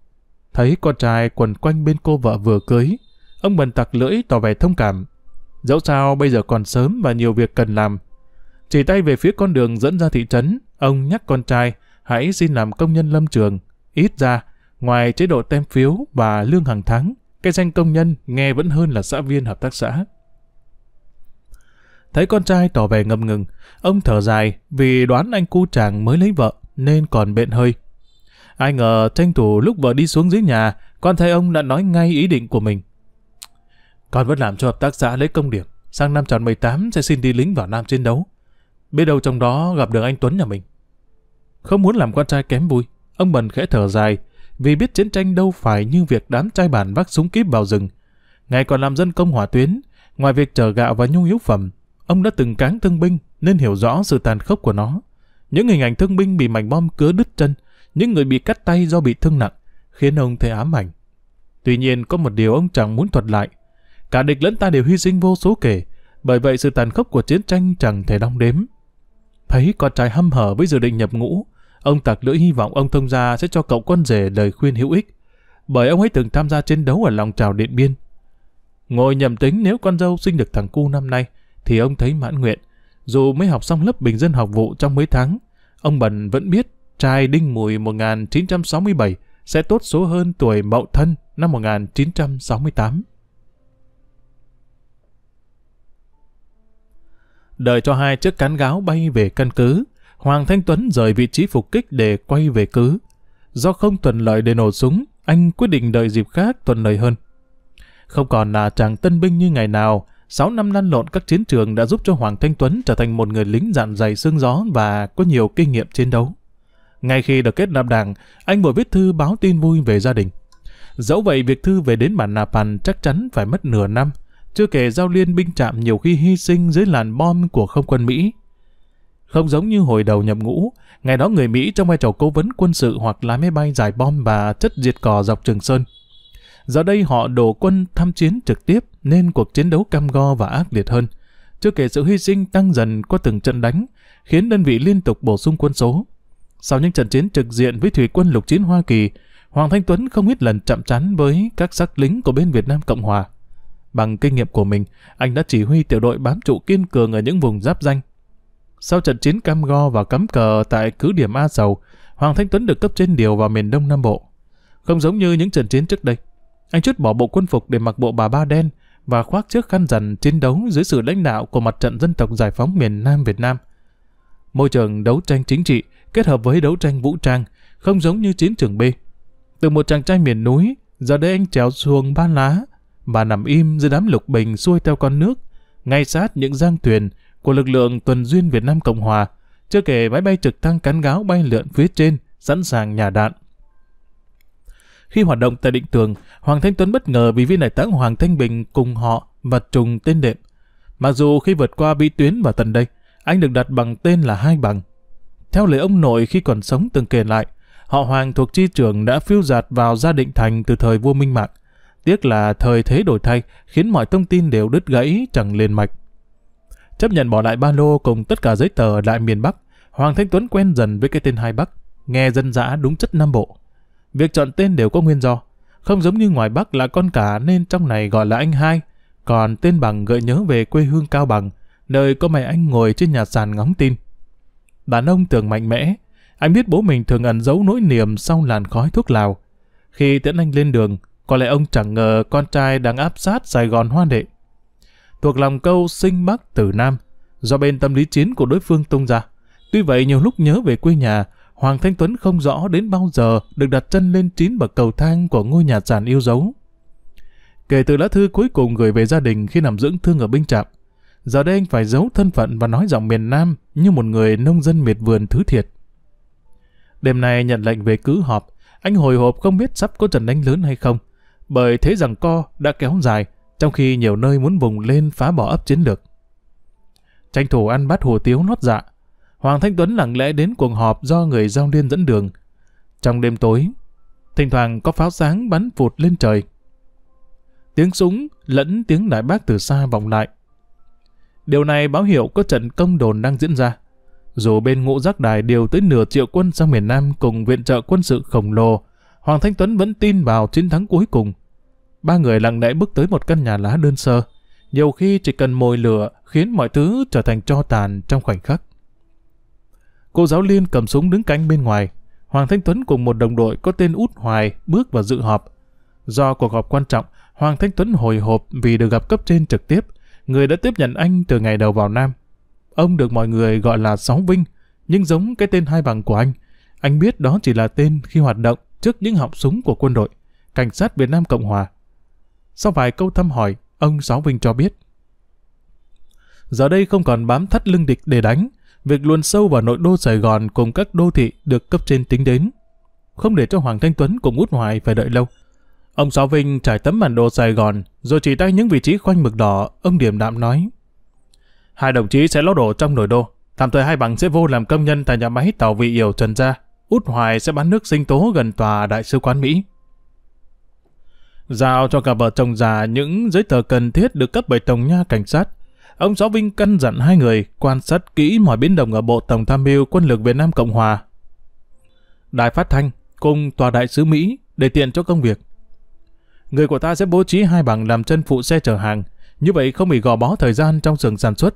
Thấy con trai quần quanh bên cô vợ vừa cưới, ông bần tặc lưỡi tỏ vẻ thông cảm. Dẫu sao bây giờ còn sớm và nhiều việc cần làm. Chỉ tay về phía con đường dẫn ra thị trấn, ông nhắc con trai hãy xin làm công nhân lâm trường. Ít ra, ngoài chế độ tem phiếu và lương hàng tháng, cái danh công nhân nghe vẫn hơn là xã viên hợp tác xã. Thấy con trai tỏ vẻ ngầm ngừng, ông thở dài vì đoán anh cu chàng mới lấy vợ nên còn bện hơi. Ai ngờ tranh thủ lúc vợ đi xuống dưới nhà, con thấy ông đã nói ngay ý định của mình. Con vẫn làm cho hợp tác xã lấy công điểm, sang năm tròn 18 sẽ xin đi lính vào Nam chiến đấu. Biết đâu trong đó gặp được anh Tuấn nhà mình. Không muốn làm con trai kém vui, ông Bần khẽ thở dài, vì biết chiến tranh đâu phải như việc đám trai bản vác súng kíp vào rừng. Ngày còn làm dân công hỏa tuyến, ngoài việc chở gạo và nhu yếu phẩm, Ông đã từng cán thương binh nên hiểu rõ sự tàn khốc của nó. Những hình ảnh thương binh bị mảnh bom cứa đứt chân, những người bị cắt tay do bị thương nặng, khiến ông thấy ám ảnh. Tuy nhiên có một điều ông chẳng muốn thuật lại. Cả địch lẫn ta đều hy sinh vô số kể, bởi vậy sự tàn khốc của chiến tranh chẳng thể đong đếm. Thấy con trai hâm hở với dự định nhập ngũ, ông tặc lưỡi hy vọng ông thông gia sẽ cho cậu con rể lời khuyên hữu ích, bởi ông ấy từng tham gia chiến đấu ở lòng trào điện biên. Ngồi nhầm tính nếu con dâu sinh được thằng cu năm nay, thì ông thấy mãn nguyện. Dù mới học xong lớp bình dân học vụ trong mấy tháng, ông Bần vẫn biết trai đinh mùi 1967 sẽ tốt số hơn tuổi mậu thân năm 1968. Đợi cho hai chiếc cán gáo bay về căn cứ, Hoàng Thanh Tuấn rời vị trí phục kích để quay về cứ. Do không thuận lợi để nổ súng, anh quyết định đợi dịp khác thuận lợi hơn. Không còn là chàng tân binh như ngày nào, 6 năm lăn lộn các chiến trường đã giúp cho Hoàng Thanh Tuấn trở thành một người lính dạn dày xương gió và có nhiều kinh nghiệm chiến đấu. Ngay khi được kết nạp đảng, anh vừa viết thư báo tin vui về gia đình. Dẫu vậy, việc thư về đến bản Napan chắc chắn phải mất nửa năm, chưa kể giao liên binh trạm nhiều khi hy sinh dưới làn bom của không quân Mỹ. Không giống như hồi đầu nhập ngũ, ngày đó người Mỹ trong vai trò cố vấn quân sự hoặc lái máy bay giải bom và chất diệt cỏ dọc Trường Sơn. Giờ đây họ đổ quân tham chiến trực tiếp nên cuộc chiến đấu cam go và ác liệt hơn. Chưa kể sự hy sinh tăng dần qua từng trận đánh, khiến đơn vị liên tục bổ sung quân số. Sau những trận chiến trực diện với thủy quân lục chiến Hoa Kỳ, Hoàng Thanh Tuấn không ít lần chạm trán với các sắc lính của bên Việt Nam Cộng Hòa. Bằng kinh nghiệm của mình, anh đã chỉ huy tiểu đội bám trụ kiên cường ở những vùng giáp danh. Sau trận chiến cam go và cắm cờ tại cứ điểm A Sầu, Hoàng Thanh Tuấn được cấp trên điều vào miền Đông Nam Bộ. Không giống như những trận chiến trước đây, anh chút bỏ bộ quân phục để mặc bộ bà ba đen và khoác chiếc khăn rằn chiến đấu dưới sự lãnh đạo của mặt trận dân tộc giải phóng miền Nam Việt Nam. Môi trường đấu tranh chính trị kết hợp với đấu tranh vũ trang không giống như chiến trường B. Từ một chàng trai miền núi, giờ đây anh trèo xuồng ba lá và nằm im dưới đám lục bình xuôi theo con nước, ngay sát những giang thuyền của lực lượng tuần duyên Việt Nam Cộng Hòa, chưa kể máy bay trực thăng cắn gáo bay lượn phía trên, sẵn sàng nhà đạn. Khi hoạt động tại định tường, Hoàng Thanh Tuấn bất ngờ vì viên đại tá Hoàng Thanh Bình cùng họ và trùng tên đệm. Mặc dù khi vượt qua bi tuyến và tận đây, anh được đặt bằng tên là Hai Bằng. Theo lời ông nội khi còn sống từng kể lại, họ Hoàng thuộc chi trưởng đã phiêu giạt vào gia định thành từ thời vua Minh Mạng. Tiếc là thời thế đổi thay khiến mọi thông tin đều đứt gãy chẳng liền mạch. Chấp nhận bỏ lại ba lô cùng tất cả giấy tờ lại miền Bắc, Hoàng Thanh Tuấn quen dần với cái tên Hai Bắc, nghe dân dã đúng chất Nam Bộ. Việc chọn tên đều có nguyên do. Không giống như ngoài Bắc là con cả nên trong này gọi là anh hai. Còn tên bằng gợi nhớ về quê hương Cao Bằng, nơi có mẹ anh ngồi trên nhà sàn ngóng tin. Đàn ông tưởng mạnh mẽ, anh biết bố mình thường ẩn giấu nỗi niềm sau làn khói thuốc lào. Khi tiễn anh lên đường, có lẽ ông chẳng ngờ con trai đang áp sát Sài Gòn hoa đệ. Thuộc lòng câu sinh Bắc tử Nam, do bên tâm lý chiến của đối phương tung ra. Tuy vậy nhiều lúc nhớ về quê nhà, Hoàng Thanh Tuấn không rõ đến bao giờ được đặt chân lên chín bậc cầu thang của ngôi nhà sàn yêu dấu. Kể từ lá thư cuối cùng gửi về gia đình khi nằm dưỡng thương ở binh trạm, giờ đây anh phải giấu thân phận và nói giọng miền Nam như một người nông dân miệt vườn thứ thiệt. Đêm nay nhận lệnh về cứ họp, anh hồi hộp không biết sắp có trận đánh lớn hay không, bởi thế rằng co đã kéo dài, trong khi nhiều nơi muốn vùng lên phá bỏ ấp chiến lược. Tranh thủ ăn bát hủ tiếu nốt dạ, Hoàng Thanh Tuấn lặng lẽ đến cuộc họp do người giao liên dẫn đường. Trong đêm tối, thỉnh thoảng có pháo sáng bắn phụt lên trời. Tiếng súng lẫn tiếng đại bác từ xa vọng lại. Điều này báo hiệu có trận công đồn đang diễn ra. Dù bên ngũ giác đài điều tới nửa triệu quân sang miền Nam cùng viện trợ quân sự khổng lồ, Hoàng Thanh Tuấn vẫn tin vào chiến thắng cuối cùng. Ba người lặng lẽ bước tới một căn nhà lá đơn sơ. Nhiều khi chỉ cần mồi lửa khiến mọi thứ trở thành cho tàn trong khoảnh khắc. Cô giáo Liên cầm súng đứng cánh bên ngoài. Hoàng Thanh Tuấn cùng một đồng đội có tên Út Hoài bước vào dự họp. Do cuộc họp quan trọng, Hoàng Thanh Tuấn hồi hộp vì được gặp cấp trên trực tiếp, người đã tiếp nhận anh từ ngày đầu vào Nam. Ông được mọi người gọi là Sáu Vinh, nhưng giống cái tên hai bằng của anh. Anh biết đó chỉ là tên khi hoạt động trước những họng súng của quân đội, cảnh sát Việt Nam Cộng Hòa. Sau vài câu thăm hỏi, ông Sáu Vinh cho biết. Giờ đây không còn bám thắt lưng địch để đánh, việc luồn sâu vào nội đô Sài Gòn cùng các đô thị được cấp trên tính đến. Không để cho Hoàng Thanh Tuấn cùng Út Hoài phải đợi lâu. Ông Sáu Vinh trải tấm bản đồ Sài Gòn, rồi chỉ tay những vị trí khoanh mực đỏ, ông điểm đạm nói. Hai đồng chí sẽ lót đổ trong nội đô, tạm thời hai bằng sẽ vô làm công nhân tại nhà máy tàu vị Yểu Trần Gia. Út Hoài sẽ bán nước sinh tố gần tòa Đại sứ quán Mỹ. Giao cho cả vợ chồng già những giấy tờ cần thiết được cấp bởi Tổng nha Cảnh sát, Ông Sáu Vinh căn dặn hai người quan sát kỹ mọi biến động ở Bộ Tổng tham mưu Quân lực Việt Nam Cộng Hòa. Đài phát thanh cùng Tòa đại sứ Mỹ để tiện cho công việc. Người của ta sẽ bố trí hai bằng làm chân phụ xe chở hàng, như vậy không bị gò bó thời gian trong xưởng sản xuất.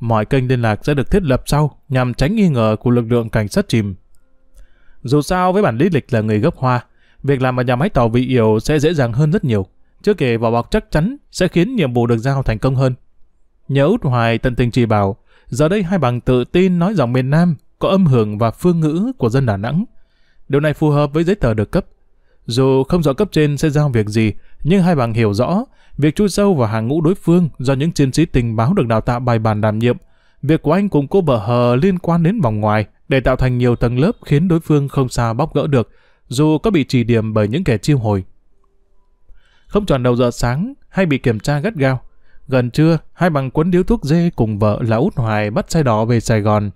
Mọi kênh liên lạc sẽ được thiết lập sau nhằm tránh nghi ngờ của lực lượng cảnh sát chìm. Dù sao với bản lý lịch là người gốc hoa, việc làm ở nhà máy tàu vị yếu sẽ dễ dàng hơn rất nhiều. Chưa kể vào bọc chắc chắn sẽ khiến nhiệm vụ được giao thành công hơn. Nhớ út hoài tận tình trì bảo, giờ đây hai bằng tự tin nói giọng miền Nam, có âm hưởng và phương ngữ của dân Đà Nẵng. Điều này phù hợp với giấy tờ được cấp. Dù không rõ cấp trên sẽ giao việc gì, nhưng hai bằng hiểu rõ, việc chui sâu vào hàng ngũ đối phương do những chiến sĩ tình báo được đào tạo bài bản đảm nhiệm, việc của anh cùng cô bờ hờ liên quan đến vòng ngoài để tạo thành nhiều tầng lớp khiến đối phương không sao bóc gỡ được, dù có bị chỉ điểm bởi những kẻ chiêu hồi. Không tròn đầu giờ sáng hay bị kiểm tra gắt gao, Gần trưa, hai bằng cuốn điếu thuốc dê cùng vợ là Út Hoài bắt xe đỏ về Sài Gòn.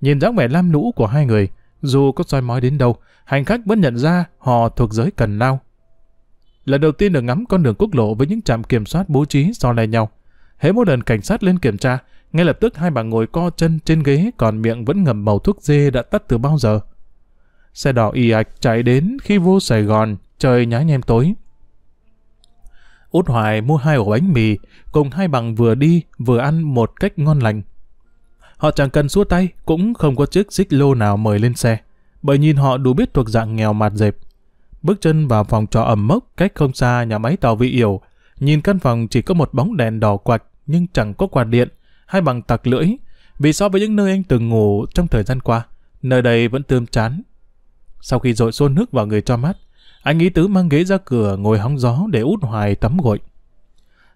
Nhìn dáng vẻ lam lũ của hai người, dù có soi mói đến đâu, hành khách vẫn nhận ra họ thuộc giới cần lao. Lần đầu tiên được ngắm con đường quốc lộ với những trạm kiểm soát bố trí so le nhau. Hễ mỗi lần cảnh sát lên kiểm tra, ngay lập tức hai bà ngồi co chân trên ghế còn miệng vẫn ngầm màu thuốc dê đã tắt từ bao giờ. Xe đỏ y ạch chạy đến khi vô Sài Gòn, trời nhá nhem tối. Út Hoài mua hai ổ bánh mì, cùng hai bằng vừa đi vừa ăn một cách ngon lành. Họ chẳng cần xua tay, cũng không có chiếc xích lô nào mời lên xe, bởi nhìn họ đủ biết thuộc dạng nghèo mạt dẹp. Bước chân vào phòng trọ ẩm mốc cách không xa nhà máy tàu vị yểu, nhìn căn phòng chỉ có một bóng đèn đỏ quạch nhưng chẳng có quạt điện, hai bằng tặc lưỡi, vì so với những nơi anh từng ngủ trong thời gian qua, nơi đây vẫn tươm chán. Sau khi dội xôn nước vào người cho mát. Anh ý tứ mang ghế ra cửa ngồi hóng gió để út hoài tắm gội.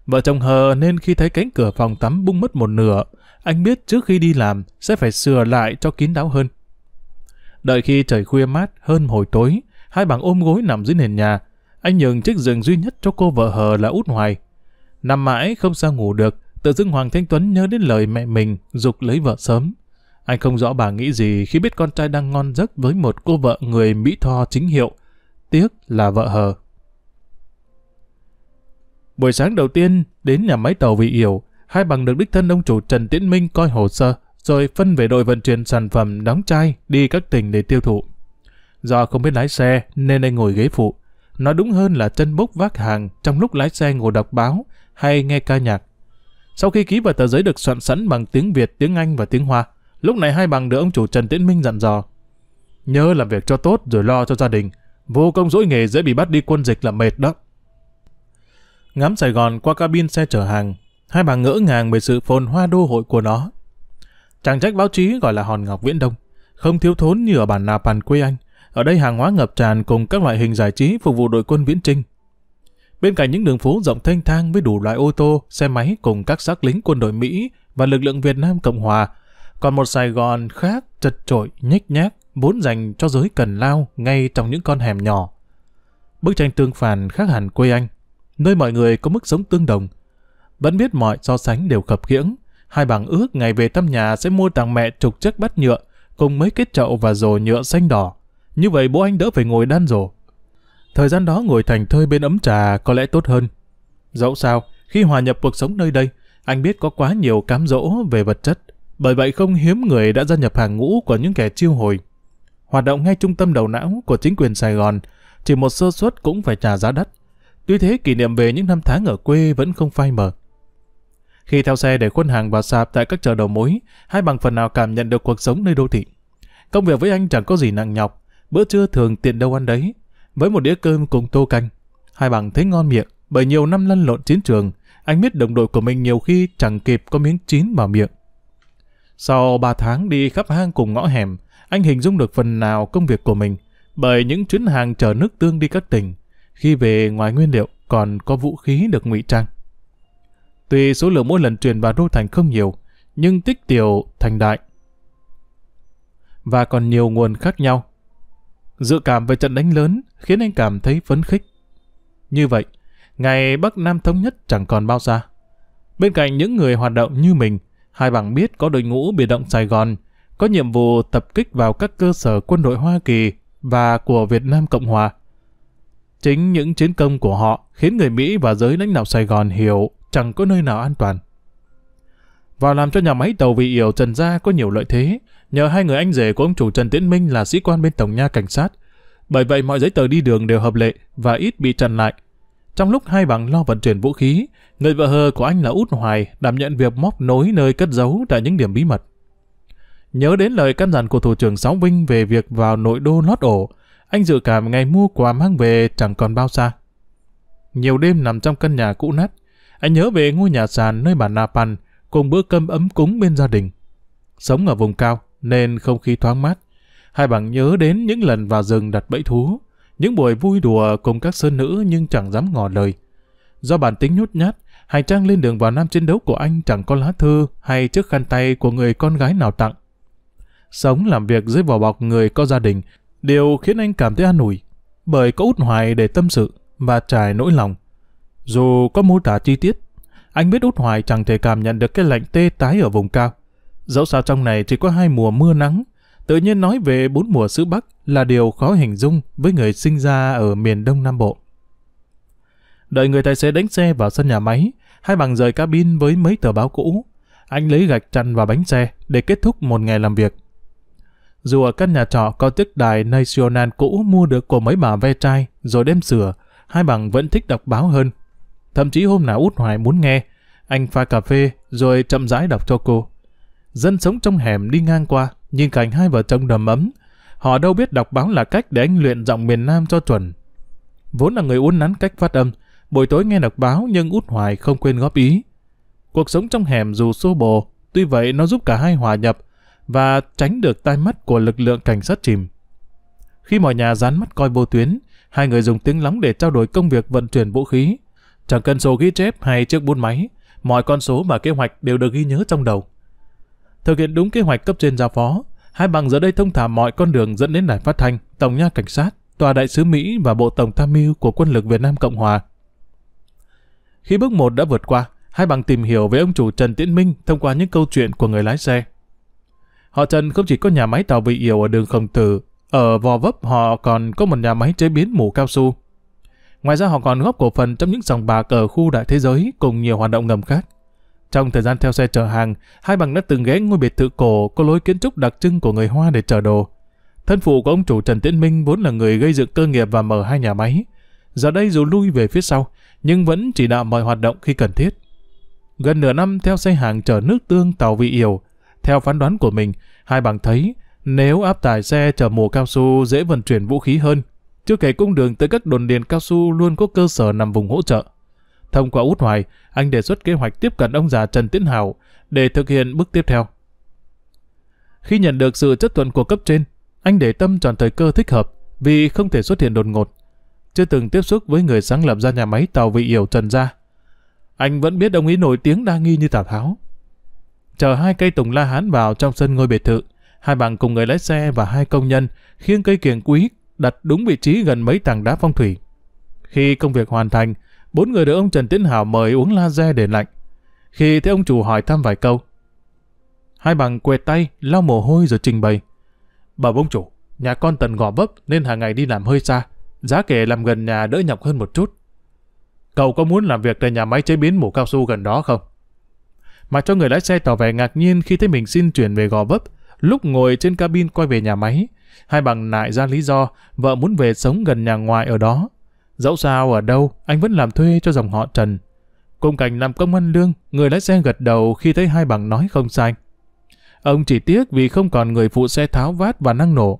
Vợ chồng hờ nên khi thấy cánh cửa phòng tắm bung mất một nửa, anh biết trước khi đi làm sẽ phải sửa lại cho kín đáo hơn. Đợi khi trời khuya mát hơn hồi tối, hai bằng ôm gối nằm dưới nền nhà, anh nhường chiếc giường duy nhất cho cô vợ hờ là út hoài. Nằm mãi không sao ngủ được, tự dưng Hoàng Thanh Tuấn nhớ đến lời mẹ mình dục lấy vợ sớm. Anh không rõ bà nghĩ gì khi biết con trai đang ngon giấc với một cô vợ người Mỹ Tho chính hiệu, Tiếc là vợ hờ. Buổi sáng đầu tiên, đến nhà máy tàu Vị Yểu, hai bằng được đích thân ông chủ Trần Tiến Minh coi hồ sơ, rồi phân về đội vận chuyển sản phẩm đóng chai đi các tỉnh để tiêu thụ. Do không biết lái xe nên anh ngồi ghế phụ, nói đúng hơn là chân bốc vác hàng trong lúc lái xe ngồi đọc báo hay nghe ca nhạc. Sau khi ký vào tờ giấy được soạn sẵn bằng tiếng Việt, tiếng Anh và tiếng Hoa, lúc này hai bằng được ông chủ Trần Tiến Minh dặn dò. Nhớ làm việc cho tốt rồi lo cho gia đình, Vô công dỗi nghề dễ bị bắt đi quân dịch là mệt đó. Ngắm Sài Gòn qua cabin xe chở hàng, hai bà ngỡ ngàng về sự phồn hoa đô hội của nó. Chẳng trách báo chí gọi là hòn ngọc viễn đông, không thiếu thốn như ở bản nà bàn quê anh. Ở đây hàng hóa ngập tràn cùng các loại hình giải trí phục vụ đội quân viễn trinh. Bên cạnh những đường phố rộng thanh thang với đủ loại ô tô, xe máy cùng các xác lính quân đội Mỹ và lực lượng Việt Nam Cộng Hòa còn một Sài Gòn khác chật trội, nhếch nhác, vốn dành cho giới cần lao ngay trong những con hẻm nhỏ. Bức tranh tương phản khác hẳn quê anh, nơi mọi người có mức sống tương đồng. Vẫn biết mọi so sánh đều khập khiễng, hai bằng ước ngày về thăm nhà sẽ mua tặng mẹ trục chất bát nhựa cùng mấy cái chậu và rổ nhựa xanh đỏ. Như vậy bố anh đỡ phải ngồi đan rổ. Thời gian đó ngồi thành thơi bên ấm trà có lẽ tốt hơn. Dẫu sao, khi hòa nhập cuộc sống nơi đây, anh biết có quá nhiều cám dỗ về vật chất bởi vậy không hiếm người đã gia nhập hàng ngũ của những kẻ chiêu hồi. Hoạt động ngay trung tâm đầu não của chính quyền Sài Gòn, chỉ một sơ suất cũng phải trả giá đắt. Tuy thế kỷ niệm về những năm tháng ở quê vẫn không phai mờ. Khi theo xe để khuôn hàng và sạp tại các chợ đầu mối, hai bằng phần nào cảm nhận được cuộc sống nơi đô thị. Công việc với anh chẳng có gì nặng nhọc, bữa trưa thường tiện đâu ăn đấy. Với một đĩa cơm cùng tô canh, hai bằng thấy ngon miệng, bởi nhiều năm lăn lộn chiến trường, anh biết đồng đội của mình nhiều khi chẳng kịp có miếng chín vào miệng. Sau 3 tháng đi khắp hang cùng ngõ hẻm, anh hình dung được phần nào công việc của mình bởi những chuyến hàng chở nước tương đi các tỉnh. Khi về ngoài nguyên liệu còn có vũ khí được ngụy trang. Tuy số lượng mỗi lần truyền vào đô thành không nhiều, nhưng tích tiểu thành đại. Và còn nhiều nguồn khác nhau. Dự cảm về trận đánh lớn khiến anh cảm thấy phấn khích. Như vậy, ngày Bắc Nam Thống Nhất chẳng còn bao xa. Bên cạnh những người hoạt động như mình, Hai bằng biết có đội ngũ biệt động Sài Gòn có nhiệm vụ tập kích vào các cơ sở quân đội Hoa Kỳ và của Việt Nam Cộng Hòa. Chính những chiến công của họ khiến người Mỹ và giới lãnh đạo Sài Gòn hiểu chẳng có nơi nào an toàn. Và làm cho nhà máy tàu vị yểu Trần Gia có nhiều lợi thế, nhờ hai người anh rể của ông chủ Trần Tiến Minh là sĩ quan bên Tổng nha Cảnh sát. Bởi vậy mọi giấy tờ đi đường đều hợp lệ và ít bị chặn lại, trong lúc hai bằng lo vận chuyển vũ khí, người vợ hờ của anh là Út Hoài đảm nhận việc móc nối nơi cất giấu tại những điểm bí mật. Nhớ đến lời căn dặn của thủ trưởng Sáu Vinh về việc vào nội đô lót ổ, anh dự cảm ngày mua quà mang về chẳng còn bao xa. Nhiều đêm nằm trong căn nhà cũ nát, anh nhớ về ngôi nhà sàn nơi bản Napan cùng bữa cơm ấm cúng bên gia đình. Sống ở vùng cao nên không khí thoáng mát, hai bằng nhớ đến những lần vào rừng đặt bẫy thú, những buổi vui đùa cùng các sơn nữ nhưng chẳng dám ngỏ lời. Do bản tính nhút nhát, hành trang lên đường vào nam chiến đấu của anh chẳng có lá thư hay chiếc khăn tay của người con gái nào tặng. Sống làm việc dưới vỏ bọc người có gia đình, điều khiến anh cảm thấy an ủi, bởi có út hoài để tâm sự và trải nỗi lòng. Dù có mô tả chi tiết, anh biết út hoài chẳng thể cảm nhận được cái lạnh tê tái ở vùng cao. Dẫu sao trong này chỉ có hai mùa mưa nắng, Tự nhiên nói về bốn mùa xứ Bắc là điều khó hình dung với người sinh ra ở miền Đông Nam Bộ. Đợi người tài xế đánh xe vào sân nhà máy, hai bằng rời cabin với mấy tờ báo cũ. Anh lấy gạch chăn và bánh xe để kết thúc một ngày làm việc. Dù ở căn nhà trọ có tiếc đài National cũ mua được của mấy bà ve chai rồi đem sửa, hai bằng vẫn thích đọc báo hơn. Thậm chí hôm nào út hoài muốn nghe, anh pha cà phê rồi chậm rãi đọc cho cô. Dân sống trong hẻm đi ngang qua, nhưng cảnh hai vợ chồng đầm ấm. Họ đâu biết đọc báo là cách để anh luyện giọng miền Nam cho chuẩn. Vốn là người uốn nắn cách phát âm, buổi tối nghe đọc báo nhưng út hoài không quên góp ý. Cuộc sống trong hẻm dù xô bồ, tuy vậy nó giúp cả hai hòa nhập và tránh được tai mắt của lực lượng cảnh sát chìm. Khi mọi nhà dán mắt coi vô tuyến, hai người dùng tiếng lóng để trao đổi công việc vận chuyển vũ khí. Chẳng cần sổ ghi chép hay chiếc bút máy, mọi con số và kế hoạch đều được ghi nhớ trong đầu. Thực hiện đúng kế hoạch cấp trên giao phó, hai bằng giờ đây thông thả mọi con đường dẫn đến đài phát thanh, tổng nha cảnh sát, tòa đại sứ Mỹ và bộ tổng tham mưu của quân lực Việt Nam Cộng Hòa. Khi bước một đã vượt qua, hai bằng tìm hiểu về ông chủ Trần Tiễn Minh thông qua những câu chuyện của người lái xe. Họ Trần không chỉ có nhà máy tàu bị yếu ở đường Khổng Tử, ở Vò Vấp họ còn có một nhà máy chế biến mù cao su. Ngoài ra họ còn góp cổ phần trong những dòng bạc ở khu đại thế giới cùng nhiều hoạt động ngầm khác. Trong thời gian theo xe chở hàng, hai bằng đã từng ghé ngôi biệt thự cổ có lối kiến trúc đặc trưng của người Hoa để chở đồ. Thân phụ của ông chủ Trần Tiến Minh vốn là người gây dựng cơ nghiệp và mở hai nhà máy. Giờ đây dù lui về phía sau, nhưng vẫn chỉ đạo mọi hoạt động khi cần thiết. Gần nửa năm theo xe hàng chở nước tương tàu vị yểu, theo phán đoán của mình, hai bằng thấy nếu áp tải xe chở mùa cao su dễ vận chuyển vũ khí hơn. Chưa kể cung đường tới các đồn điền cao su luôn có cơ sở nằm vùng hỗ trợ. Thông qua út hoài, anh đề xuất kế hoạch tiếp cận ông già Trần Tiến Hào để thực hiện bước tiếp theo. Khi nhận được sự chất thuận của cấp trên, anh để tâm chọn thời cơ thích hợp vì không thể xuất hiện đột ngột. Chưa từng tiếp xúc với người sáng lập ra nhà máy tàu vị yểu Trần Gia. Anh vẫn biết ông ấy nổi tiếng đa nghi như Tào Tháo. Chờ hai cây tùng la hán vào trong sân ngôi biệt thự, hai bạn cùng người lái xe và hai công nhân khiêng cây kiềng quý đặt đúng vị trí gần mấy tảng đá phong thủy. Khi công việc hoàn thành, bốn người được ông Trần Tiến Hảo mời uống laser để lạnh. Khi thấy ông chủ hỏi thăm vài câu, hai bằng quẹt tay, lau mồ hôi rồi trình bày. Bảo ông chủ, nhà con tần gò vấp nên hàng ngày đi làm hơi xa, giá kể làm gần nhà đỡ nhọc hơn một chút. Cậu có muốn làm việc tại nhà máy chế biến mũ cao su gần đó không? Mà cho người lái xe tỏ vẻ ngạc nhiên khi thấy mình xin chuyển về gò vấp, lúc ngồi trên cabin quay về nhà máy, hai bằng nại ra lý do vợ muốn về sống gần nhà ngoại ở đó Dẫu sao ở đâu, anh vẫn làm thuê cho dòng họ Trần. Cùng cảnh làm công ăn lương, người lái xe gật đầu khi thấy hai bằng nói không sai. Ông chỉ tiếc vì không còn người phụ xe tháo vát và năng nổ.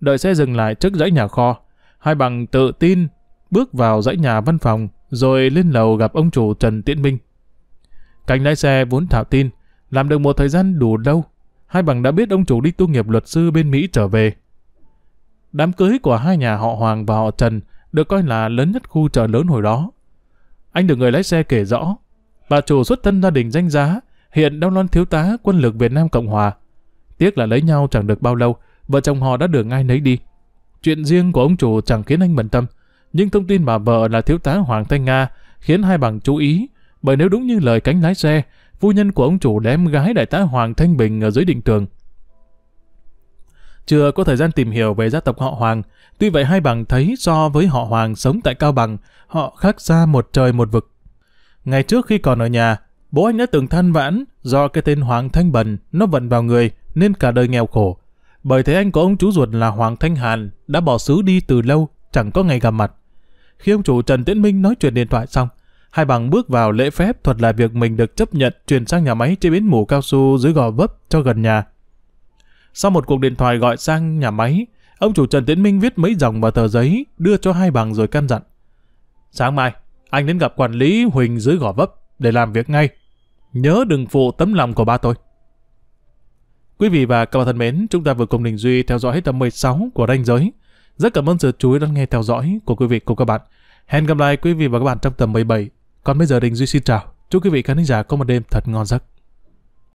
Đợi xe dừng lại trước dãy nhà kho, hai bằng tự tin bước vào dãy nhà văn phòng rồi lên lầu gặp ông chủ Trần Tiễn Minh. Cảnh lái xe vốn thảo tin, làm được một thời gian đủ lâu, hai bằng đã biết ông chủ đi tu nghiệp luật sư bên Mỹ trở về. Đám cưới của hai nhà họ Hoàng và họ Trần được coi là lớn nhất khu chợ lớn hồi đó. Anh được người lái xe kể rõ, bà chủ xuất thân gia đình danh giá, hiện đang loan thiếu tá quân lực Việt Nam Cộng Hòa. Tiếc là lấy nhau chẳng được bao lâu, vợ chồng họ đã được ai nấy đi. Chuyện riêng của ông chủ chẳng khiến anh bận tâm, nhưng thông tin bà vợ là thiếu tá Hoàng Thanh Nga khiến hai bằng chú ý, bởi nếu đúng như lời cánh lái xe, phu nhân của ông chủ đem gái đại tá Hoàng Thanh Bình ở dưới định tường chưa có thời gian tìm hiểu về gia tộc họ Hoàng. Tuy vậy hai bằng thấy so với họ Hoàng sống tại Cao Bằng, họ khác xa một trời một vực. Ngày trước khi còn ở nhà, bố anh đã từng than vãn do cái tên Hoàng Thanh Bần nó vận vào người nên cả đời nghèo khổ. Bởi thế anh có ông chú ruột là Hoàng Thanh Hàn đã bỏ xứ đi từ lâu, chẳng có ngày gặp mặt. Khi ông chủ Trần Tiến Minh nói chuyện điện thoại xong, hai bằng bước vào lễ phép thuật là việc mình được chấp nhận chuyển sang nhà máy chế biến mù cao su dưới gò vấp cho gần nhà. Sau một cuộc điện thoại gọi sang nhà máy, ông chủ Trần Tiến Minh viết mấy dòng vào tờ giấy, đưa cho hai bằng rồi căn dặn. Sáng mai, anh đến gặp quản lý Huỳnh dưới gò vấp để làm việc ngay. Nhớ đừng phụ tấm lòng của ba tôi. Quý vị và các bạn thân mến, chúng ta vừa cùng Đình Duy theo dõi hết tập 16 của Ranh Giới. Rất cảm ơn sự chú ý lắng nghe theo dõi của quý vị cùng các bạn. Hẹn gặp lại quý vị và các bạn trong tập 17. Còn bây giờ Đình Duy xin chào. Chúc quý vị khán giả có một đêm thật ngon giấc.